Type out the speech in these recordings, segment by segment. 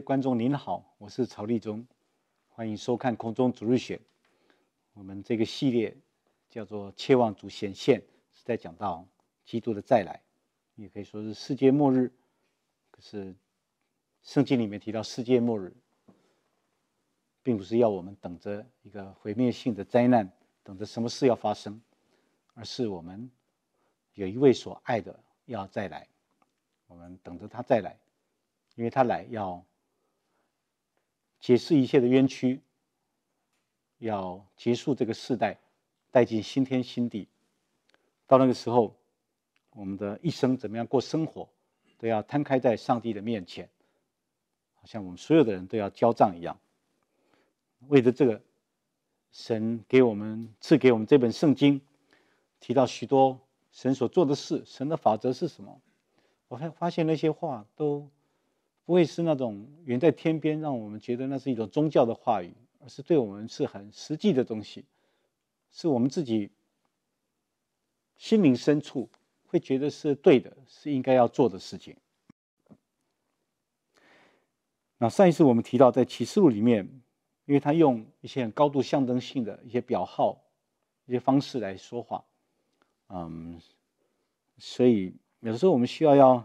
观众您好，我是曹立忠，欢迎收看《空中主日选》。我们这个系列叫做“切望主显现”，是在讲到基督的再来，也可以说是世界末日。可是圣经里面提到世界末日，并不是要我们等着一个毁灭性的灾难，等着什么事要发生，而是我们有一位所爱的要再来，我们等着他再来，因为他来要。解释一切的冤屈，要结束这个世代，带进新天新地。到那个时候，我们的一生怎么样过生活，都要摊开在上帝的面前，好像我们所有的人都要交账一样。为着这个，神给我们赐给我们这本圣经，提到许多神所做的事，神的法则是什么？我还发现那些话都。不会是那种远在天边，让我们觉得那是一种宗教的话语，而是对我们是很实际的东西，是我们自己心灵深处会觉得是对的，是应该要做的事情。那上一次我们提到在启示录里面，因为他用一些很高度象征性的一些表号、一些方式来说话，嗯，所以有的时候我们需要要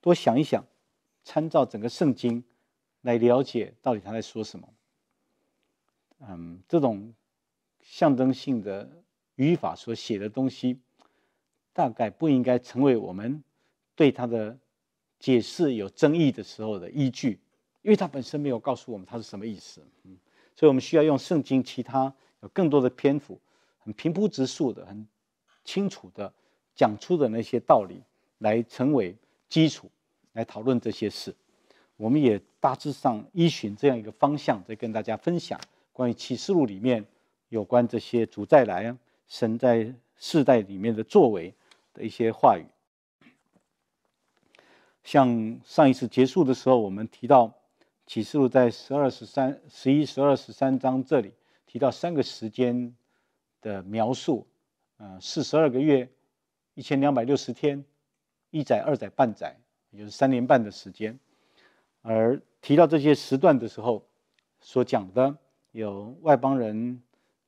多想一想。参照整个圣经，来了解到底他在说什么。嗯，这种象征性的语法所写的东西，大概不应该成为我们对他的解释有争议的时候的依据，因为它本身没有告诉我们它是什么意思。嗯，所以我们需要用圣经其他有更多的篇幅、很平铺直述的、很清楚的讲出的那些道理来成为基础。来讨论这些事，我们也大致上依循这样一个方向，在跟大家分享关于启示录里面有关这些主再来啊、神在世代里面的作为的一些话语。像上一次结束的时候，我们提到启示录在十二、十三、十一、十二、十三章这里提到三个时间的描述，呃，四十二个月、一千两百六十天、一载、二载、半载。也就是三年半的时间，而提到这些时段的时候，所讲的有外邦人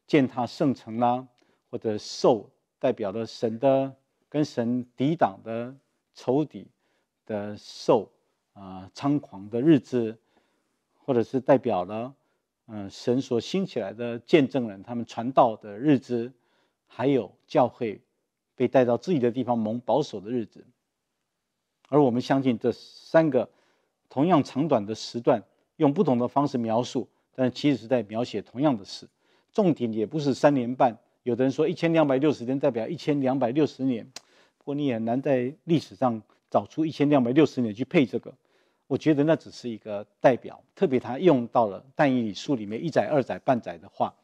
践踏圣城啦，或者兽代表了神的跟神抵挡的仇敌的兽啊，猖狂的日子，或者是代表了嗯神所兴起来的见证人他们传道的日子，还有教会被带到自己的地方蒙保守的日子。而我们相信这三个同样长短的时段，用不同的方式描述，但其实是在描写同样的事。重点也不是三年半，有的人说一千两百六十天代表一千两百六十年，不过你也很难在历史上找出一千两百六十年去配这个。我觉得那只是一个代表，特别他用到了《但以理书》里面一载、二载、半载的话，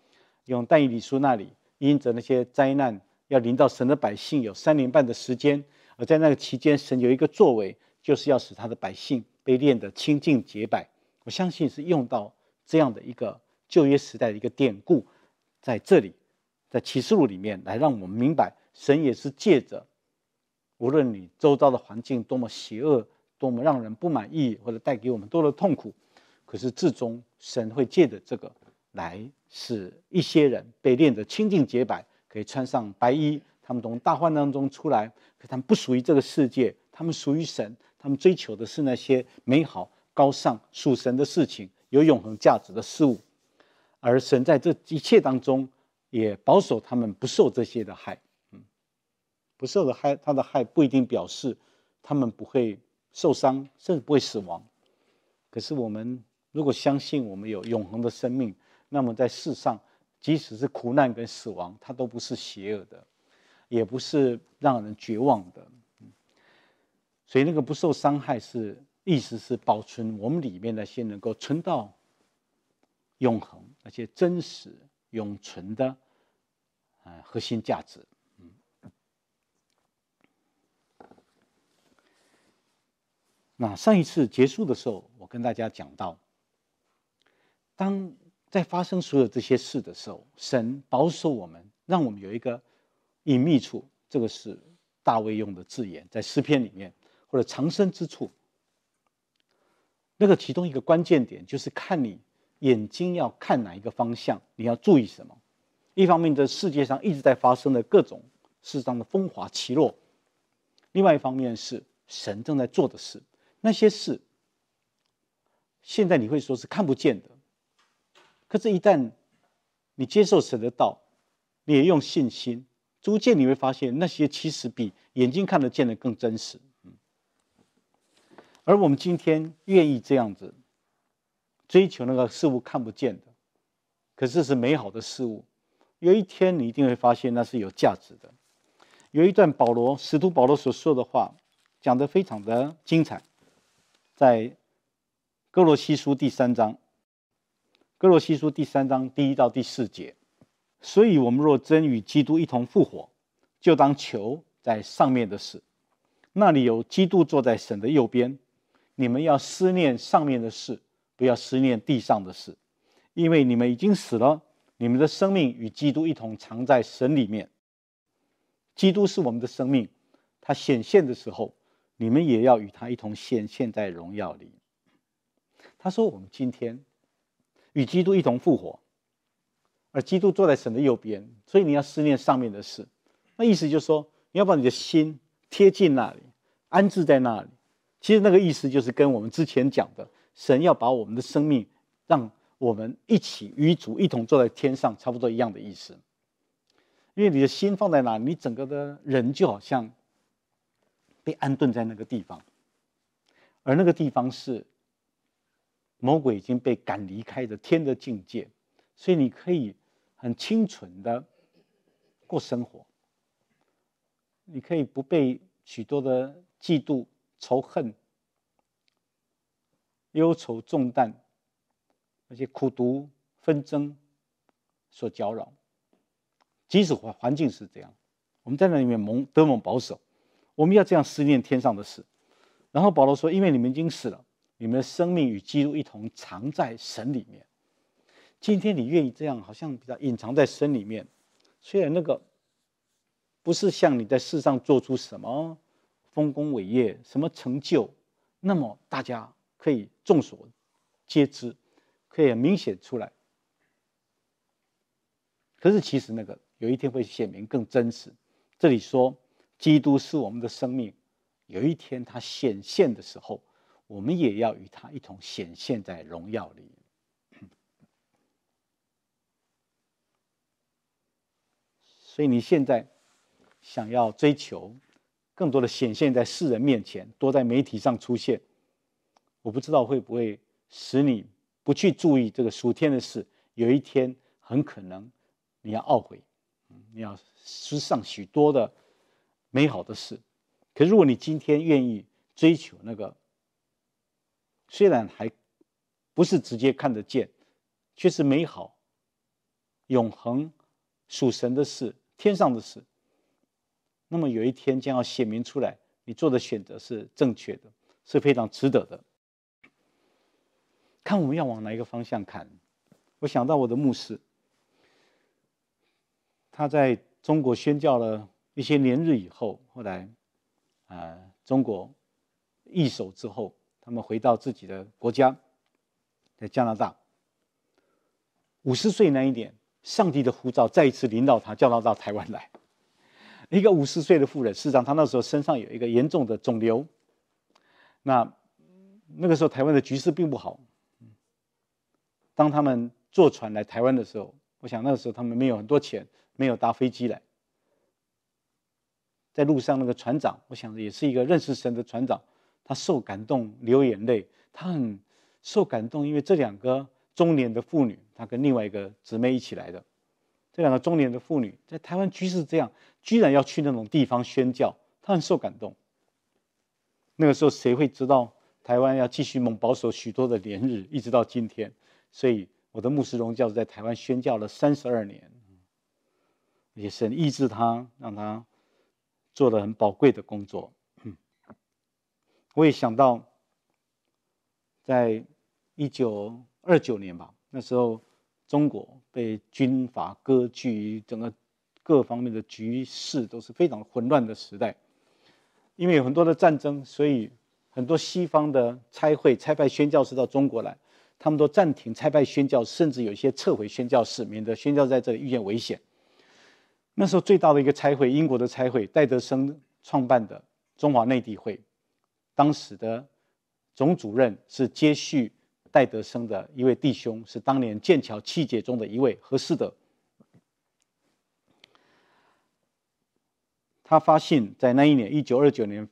用《但以理书》那里因着那些灾难要临到神的百姓有三年半的时间。而在那个期间，神有一个作为，就是要使他的百姓被炼得清净洁白。我相信是用到这样的一个旧约时代的一个典故，在这里，在启示录里面来让我们明白，神也是借着，无论你周遭的环境多么邪恶，多么让人不满意，或者带给我们多的痛苦，可是至终神会借着这个来使一些人被炼得清净洁白，可以穿上白衣。他们从大患当中出来，可他们不属于这个世界，他们属于神，他们追求的是那些美好、高尚、属神的事情，有永恒价值的事物。而神在这一切当中也保守他们不受这些的害。嗯，不受的害，他的害不一定表示他们不会受伤，甚至不会死亡。可是我们如果相信我们有永恒的生命，那么在世上，即使是苦难跟死亡，它都不是邪恶的。也不是让人绝望的，嗯，所以那个不受伤害是意思是保存我们里面那些能够存到永恒、那些真实永存的，呃，核心价值，嗯。那上一次结束的时候，我跟大家讲到，当在发生所有这些事的时候，神保守我们，让我们有一个。隐秘处，这个是大卫用的字眼，在诗篇里面，或者藏身之处。那个其中一个关键点，就是看你眼睛要看哪一个方向，你要注意什么。一方面，这世界上一直在发生的各种世上的风华起落；，另外一方面，是神正在做的事。那些事，现在你会说是看不见的，可是，一旦你接受神的道，你也用信心。逐渐你会发现，那些其实比眼睛看得见的更真实。而我们今天愿意这样子追求那个事物看不见的，可是是美好的事物。有一天你一定会发现那是有价值的。有一段保罗使徒保罗所说的话，讲得非常的精彩，在哥罗西书第三章，哥罗西书第三章第一到第四节。所以，我们若真与基督一同复活，就当求在上面的事。那里有基督坐在神的右边。你们要思念上面的事，不要思念地上的事，因为你们已经死了，你们的生命与基督一同藏在神里面。基督是我们的生命，他显现的时候，你们也要与他一同显现在荣耀里。他说：“我们今天与基督一同复活。”而基督坐在神的右边，所以你要思念上面的事。那意思就是说，你要把你的心贴近那里，安置在那里。其实那个意思就是跟我们之前讲的，神要把我们的生命，让我们一起与主一同坐在天上，差不多一样的意思。因为你的心放在哪，你整个的人就好像被安顿在那个地方，而那个地方是魔鬼已经被赶离开的天的境界，所以你可以。很清纯的过生活，你可以不被许多的嫉妒、仇恨、忧愁重担，而且苦读纷争所搅扰。即使环环境是这样，我们在那里面蒙得蒙保守，我们要这样思念天上的事。然后保罗说：“因为你们已经死了，你们的生命与基督一同藏在神里面。”今天你愿意这样，好像比较隐藏在身里面，虽然那个不是像你在世上做出什么丰功伟业、什么成就，那么大家可以众所皆知，可以很明显出来。可是其实那个有一天会显明更真实。这里说，基督是我们的生命，有一天他显现的时候，我们也要与他一同显现在荣耀里面。所以你现在想要追求更多的显现在世人面前，多在媒体上出现，我不知道会不会使你不去注意这个属天的事。有一天很可能你要懊悔，你要失上许多的美好的事。可如果你今天愿意追求那个，虽然还不是直接看得见，却是美好、永恒、属神的事。天上的事，那么有一天将要显明出来，你做的选择是正确的，是非常值得的。看我们要往哪一个方向看，我想到我的牧师，他在中国宣教了一些年日以后，后来，呃，中国易手之后，他们回到自己的国家，在加拿大，五十岁那一年，上帝的呼召再一次领导他，叫他到台湾来。一个五十岁的妇人，事实上，她那时候身上有一个严重的肿瘤。那那个时候台湾的局势并不好。当他们坐船来台湾的时候，我想那个时候他们没有很多钱，没有搭飞机来。在路上那个船长，我想也是一个认识神的船长，他受感动，流眼泪。他很受感动，因为这两个。中年的妇女，她跟另外一个姊妹一起来的。这两个中年的妇女在台湾居士这样，居然要去那种地方宣教，她很受感动。那个时候谁会知道台湾要继续蒙保守许多的连日，一直到今天。所以我的牧师荣教授在台湾宣教了三十二年，也是神医治他，让他做了很宝贵的工作。我也想到，在一九。二九年吧，那时候中国被军阀割据，整个各方面的局势都是非常混乱的时代。因为有很多的战争，所以很多西方的差会差派宣教士到中国来，他们都暂停差派宣教甚至有一些撤回宣教士，免得宣教在这里遇见危险。那时候最大的一个差会，英国的差会戴德生创办的中华内地会，当时的总主任是接续。戴德生的一位弟兄是当年剑桥七杰中的一位，合适的。他发信在那一年，一九二九年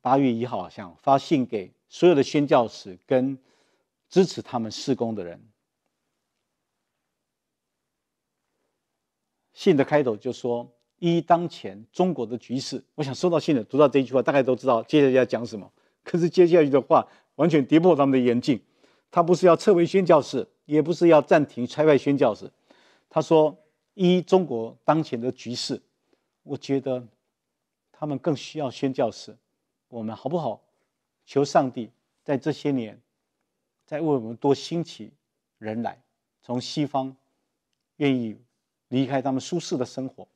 八月一号，想发信给所有的宣教士跟支持他们施工的人。信的开头就说：“依当前中国的局势，我想收到信的，读到这一句话，大概都知道接下来要讲什么。可是接下去的话，完全跌破他们的眼镜。”他不是要撤回宣教士，也不是要暂停拆派宣教士。他说：“一中国当前的局势，我觉得他们更需要宣教士。我们好不好？求上帝在这些年，在为我们多兴起人来，从西方愿意离开他们舒适的生活，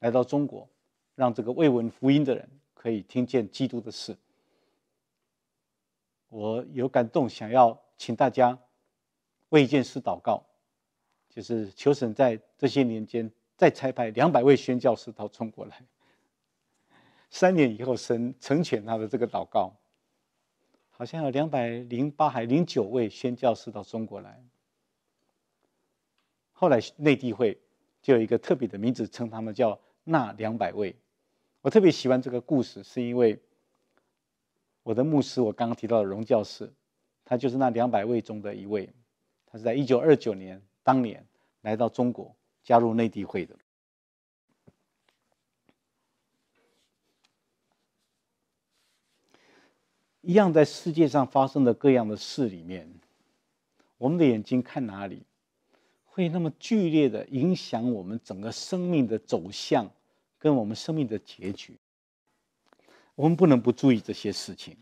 来到中国，让这个未闻福音的人可以听见基督的事。我有感动，想要。”请大家为一件事祷告，就是求神在这些年间再拆派两百位宣教师到中国来。三年以后，神成全他的这个祷告，好像有两百零八还零九位宣教师到中国来。后来内地会就有一个特别的名字称他们叫那两百位。我特别喜欢这个故事，是因为我的牧师，我刚刚提到的荣教师。他就是那两百位中的一位，他是在一九二九年当年来到中国加入内地会的。一样，在世界上发生的各样的事里面，我们的眼睛看哪里，会那么剧烈的影响我们整个生命的走向跟我们生命的结局。我们不能不注意这些事情。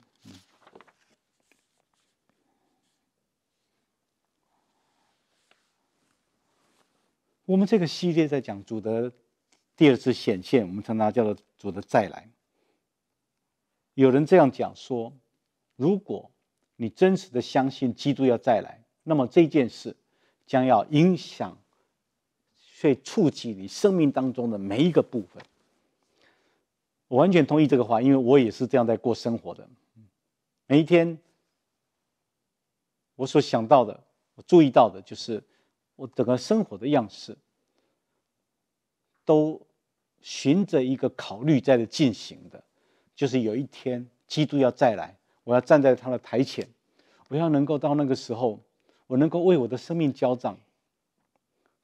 我们这个系列在讲主的第二次显现，我们称它叫做主的再来。有人这样讲说，如果你真实的相信基督要再来，那么这件事将要影响，会触及你生命当中的每一个部分。我完全同意这个话，因为我也是这样在过生活的。每一天，我所想到的，我注意到的就是。我整个生活的样式，都循着一个考虑在的进行的，就是有一天基督要再来，我要站在他的台前，我要能够到那个时候，我能够为我的生命交账。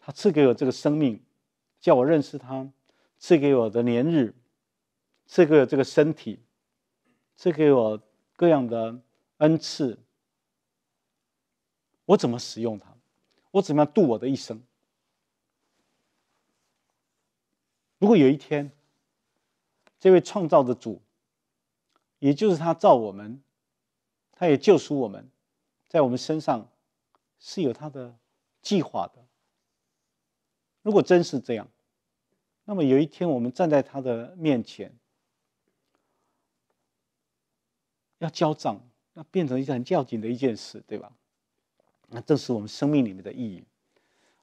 他赐给我这个生命，叫我认识他，赐给我的年日，赐给我这个身体，赐给我各样的恩赐，我怎么使用它？我怎么样度我的一生？如果有一天，这位创造的主，也就是他造我们，他也救赎我们，在我们身上是有他的计划的。如果真是这样，那么有一天我们站在他的面前，要交账，要变成一件很要紧的一件事，对吧？那这是我们生命里面的意义，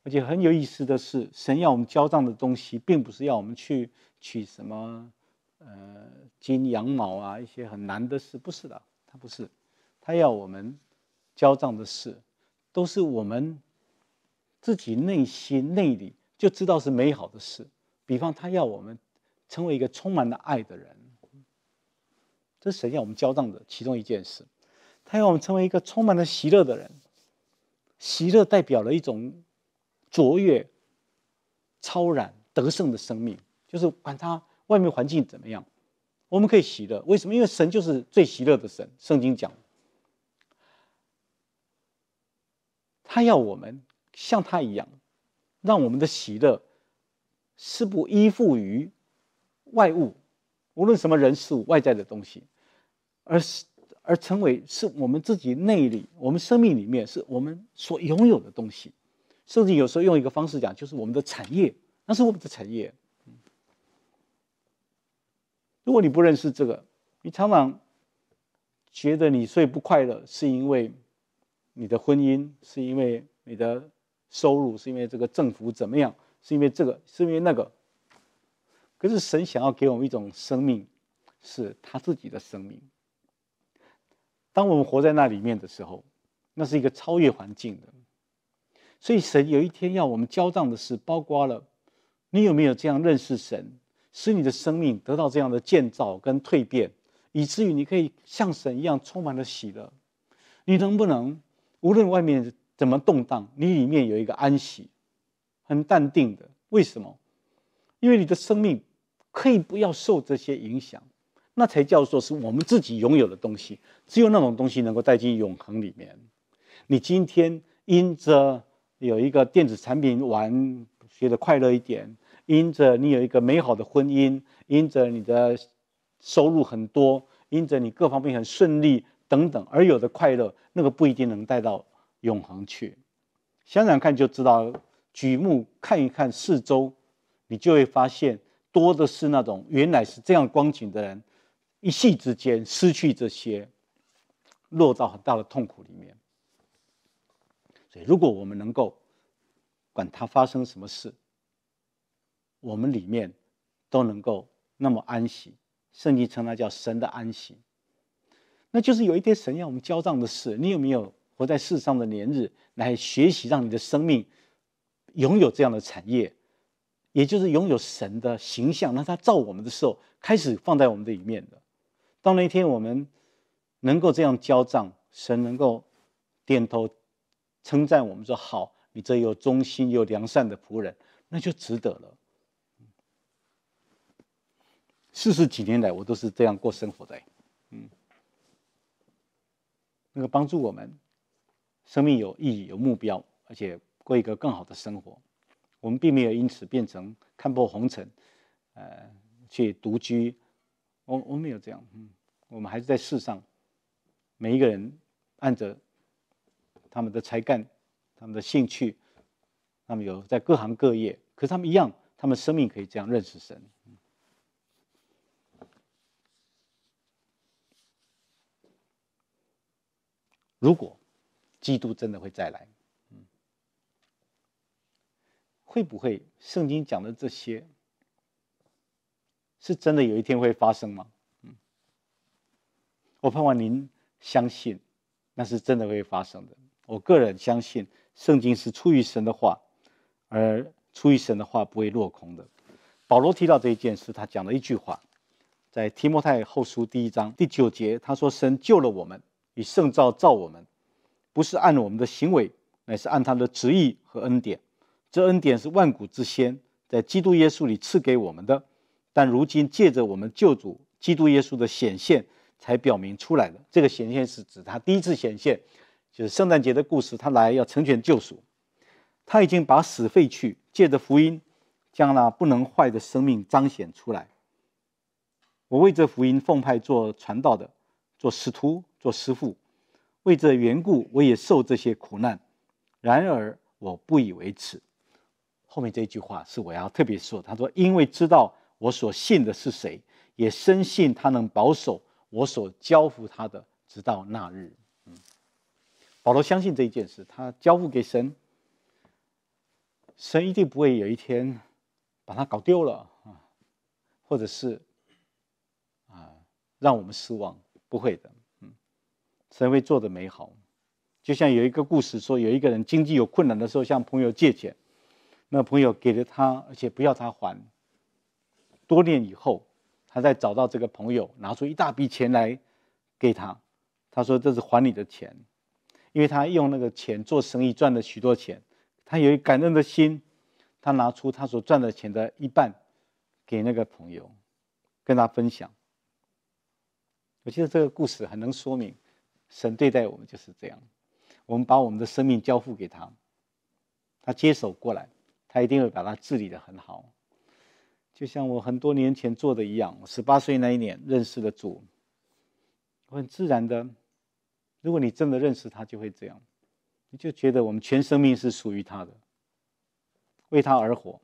而且很有意思的是，神要我们交账的东西，并不是要我们去取什么，呃，金羊毛啊，一些很难的事，不是的，他不是，他要我们交账的事，都是我们自己内心内里就知道是美好的事。比方，他要我们成为一个充满了爱的人，这是神要我们交账的其中一件事。他要我们成为一个充满了喜乐的人。喜乐代表了一种卓越、超然、得胜的生命，就是管他外面环境怎么样，我们可以喜乐。为什么？因为神就是最喜乐的神，圣经讲，他要我们像他一样，让我们的喜乐是不依附于外物，无论什么人事物、外在的东西，而是。而成为是我们自己内里，我们生命里面是我们所拥有的东西，甚至有时候用一个方式讲，就是我们的产业，那是我们的产业。如果你不认识这个，你常常觉得你睡不快乐，是因为你的婚姻，是因为你的收入，是因为这个政府怎么样，是因为这个，是因为那个。可是神想要给我们一种生命，是他自己的生命。当我们活在那里面的时候，那是一个超越环境的。所以神有一天要我们交账的事，包括了你有没有这样认识神，使你的生命得到这样的建造跟蜕变，以至于你可以像神一样充满了喜乐。你能不能无论外面怎么动荡，你里面有一个安息，很淡定的？为什么？因为你的生命可以不要受这些影响。那才叫做是我们自己拥有的东西，只有那种东西能够带进永恒里面。你今天因着有一个电子产品玩，觉得快乐一点；因着你有一个美好的婚姻；因着你的收入很多；因着你各方面很顺利等等，而有的快乐，那个不一定能带到永恒去。想想看就知道，举目看一看四周，你就会发现多的是那种原来是这样光景的人。一夕之间失去这些，落到很大的痛苦里面。所以，如果我们能够管它发生什么事，我们里面都能够那么安息，圣经称那叫神的安息。那就是有一天神要我们交账的事。你有没有活在世上的年日来学习，让你的生命拥有这样的产业，也就是拥有神的形象，让他照我们的时候开始放在我们的里面的？到那一天，我们能够这样交账，神能够点头称赞我们，说：“好，你这有忠心、有良善的仆人，那就值得了。”四十几年来，我都是这样过生活的。嗯，能够帮助我们生命有意义、有目标，而且过一个更好的生活。我们并没有因此变成看破红尘，呃，去独居。我我没有这样，嗯，我们还是在世上，每一个人按着他们的才干、他们的兴趣，他们有在各行各业，可是他们一样，他们生命可以这样认识神。如果基督真的会再来，会不会圣经讲的这些？是真的有一天会发生吗？嗯，我盼望您相信，那是真的会发生的。我个人相信，圣经是出于神的话，而出于神的话不会落空的。保罗提到这一件事，他讲了一句话，在提摩太后书第一章第九节，他说：“神救了我们，以圣召召我们，不是按我们的行为，乃是按他的旨意和恩典。这恩典是万古之先，在基督耶稣里赐给我们的。”但如今借着我们救主基督耶稣的显现，才表明出来的。这个显现是指他第一次显现，就是圣诞节的故事。他来要成全救赎，他已经把死废去，借着福音，将那不能坏的生命彰显出来。我为这福音奉派做传道的，做师徒，做师傅，为这缘故，我也受这些苦难。然而我不以为耻。后面这句话是我要特别说。他说：“因为知道。”我所信的是谁，也深信他能保守我所交付他的，直到那日。保罗相信这一件事，他交付给神，神一定不会有一天把他搞丢了啊，或者是啊，让我们失望，不会的，嗯，神会做的美好。就像有一个故事说，有一个人经济有困难的时候向朋友借钱，那朋友给了他，而且不要他还。多年以后，他再找到这个朋友，拿出一大笔钱来给他。他说：“这是还你的钱，因为他用那个钱做生意赚了许多钱。他有一感恩的心，他拿出他所赚的钱的一半，给那个朋友，跟他分享。我觉得这个故事很能说明，神对待我们就是这样：我们把我们的生命交付给他，他接手过来，他一定会把它治理的很好。”就像我很多年前做的一样，十八岁那一年认识了主，我很自然的。如果你真的认识他，就会这样，你就觉得我们全生命是属于他的，为他而活。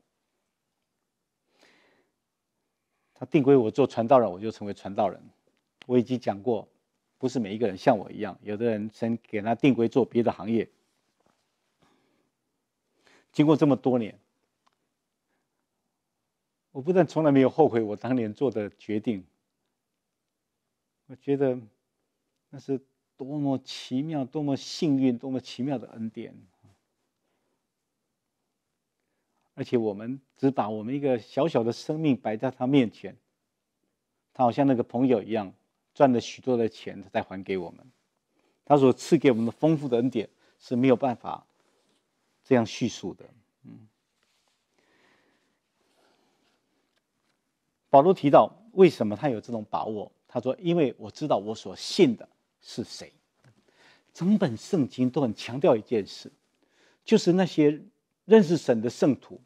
他定规我做传道人，我就成为传道人。我已经讲过，不是每一个人像我一样，有的人先给他定规做别的行业。经过这么多年。我不但从来没有后悔我当年做的决定，我觉得那是多么奇妙、多么幸运、多么奇妙的恩典。而且我们只把我们一个小小的生命摆在他面前，他好像那个朋友一样，赚了许多的钱再还给我们。他所赐给我们的丰富的恩典是没有办法这样叙述的。嗯。保罗提到，为什么他有这种把握？他说：“因为我知道我所信的是谁。”整本圣经都很强调一件事，就是那些认识神的圣徒，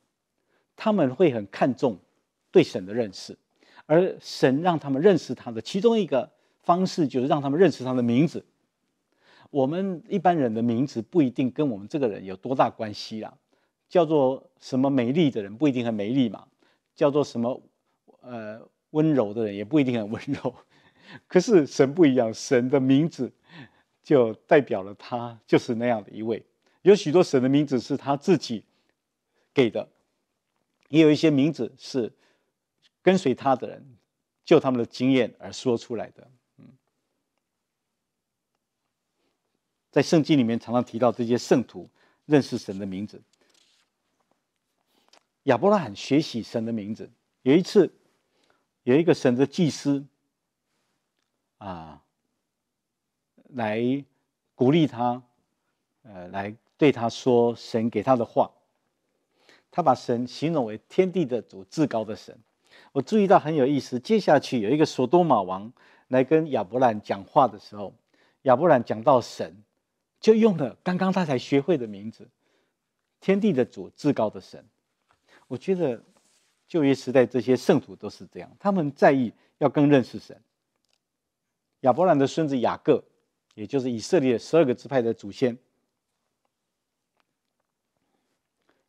他们会很看重对神的认识，而神让他们认识他的其中一个方式，就是让他们认识他的名字。我们一般人的名字不一定跟我们这个人有多大关系啦，叫做什么美丽的人，不一定很美丽嘛，叫做什么。呃，温柔的人也不一定很温柔，可是神不一样，神的名字就代表了他就是那样的一位。有许多神的名字是他自己给的，也有一些名字是跟随他的人就他们的经验而说出来的。嗯，在圣经里面常常提到这些圣徒认识神的名字，亚伯拉罕学习神的名字，有一次。有一个神的祭司，啊，来鼓励他，呃，来对他说神给他的话。他把神形容为天地的主，至高的神。我注意到很有意思，接下去有一个索多玛王来跟亚伯兰讲话的时候，亚伯兰讲到神，就用了刚刚他才学会的名字，天地的主，至高的神。我觉得。旧约时代这些圣徒都是这样，他们在意要更认识神。亚伯兰的孙子雅各，也就是以色列十二个支派的祖先。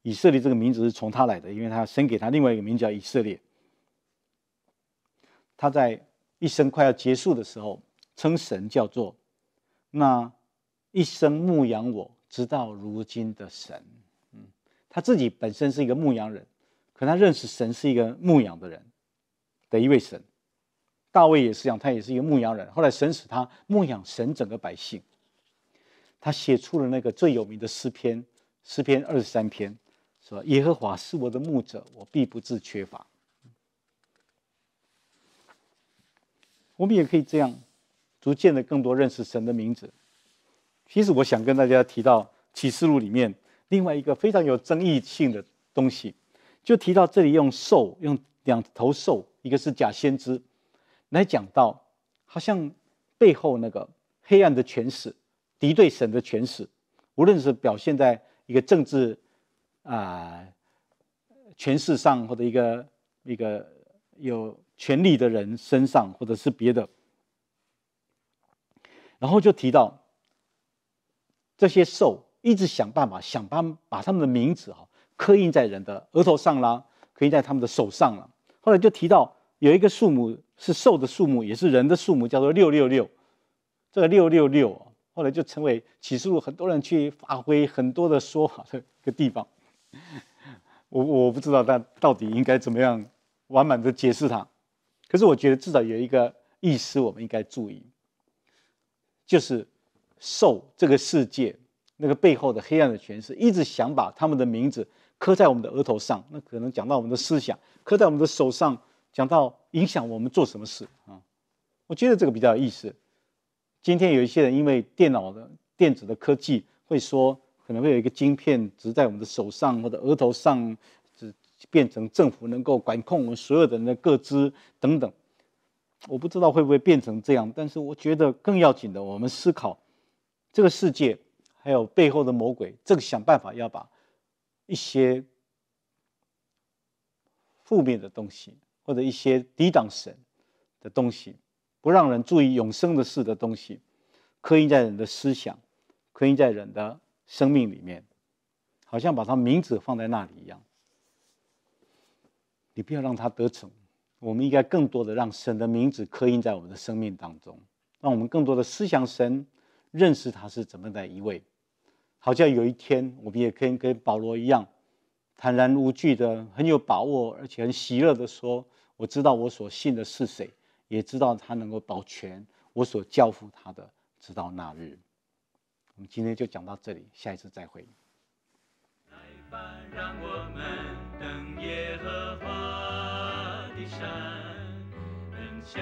以色列这个名字是从他来的，因为他生给他另外一个名叫以色列。他在一生快要结束的时候，称神叫做“那一生牧养我直到如今的神”。嗯，他自己本身是一个牧羊人。可他认识神是一个牧羊的人，的一位神，大卫也是一样，他也是一个牧羊人。后来神使他牧养神整个百姓，他写出了那个最有名的诗篇，诗篇二十三篇，是吧？耶和华是我的牧者，我必不致缺乏。我们也可以这样，逐渐的更多认识神的名字。其实我想跟大家提到启示录里面另外一个非常有争议性的东西。就提到这里，用兽，用两头兽，一个是假先知，来讲到，好像背后那个黑暗的权势，敌对神的权势，无论是表现在一个政治啊权势上，或者一个一个有权力的人身上，或者是别的。然后就提到这些兽，一直想办法，想办把他们的名字啊。刻印在人的额头上啦，刻印在他们的手上了。后来就提到有一个数目是兽的数目，也是人的数目，叫做六六六。这个六六六后来就成为起诉很多人去发挥很多的说法的一个地方。我我不知道它到底应该怎么样完满的解释它，可是我觉得至少有一个意思我们应该注意，就是兽这个世界那个背后的黑暗的权势一直想把他们的名字。刻在我们的额头上，那可能讲到我们的思想；刻在我们的手上，讲到影响我们做什么事啊。我觉得这个比较有意思。今天有一些人因为电脑的电子的科技，会说可能会有一个晶片植在我们的手上或者额头上，只变成政府能够管控我们所有的人的各资等等。我不知道会不会变成这样，但是我觉得更要紧的，我们思考这个世界还有背后的魔鬼，正想办法要把。一些负面的东西，或者一些抵挡神的东西，不让人注意永生的事的东西，刻印在人的思想，刻印在人的生命里面，好像把他名字放在那里一样。你不要让他得逞。我们应该更多的让神的名字刻印在我们的生命当中，让我们更多的思想神，认识他是怎么的一位。好像有一天，我们也可以跟保罗一样，坦然无惧的，很有把握，而且很喜乐的说：“我知道我所信的是谁，也知道他能够保全我所交付他的，直到那日。”我们今天就讲到这里，下一次再会。来吧，让我我们们和的山，向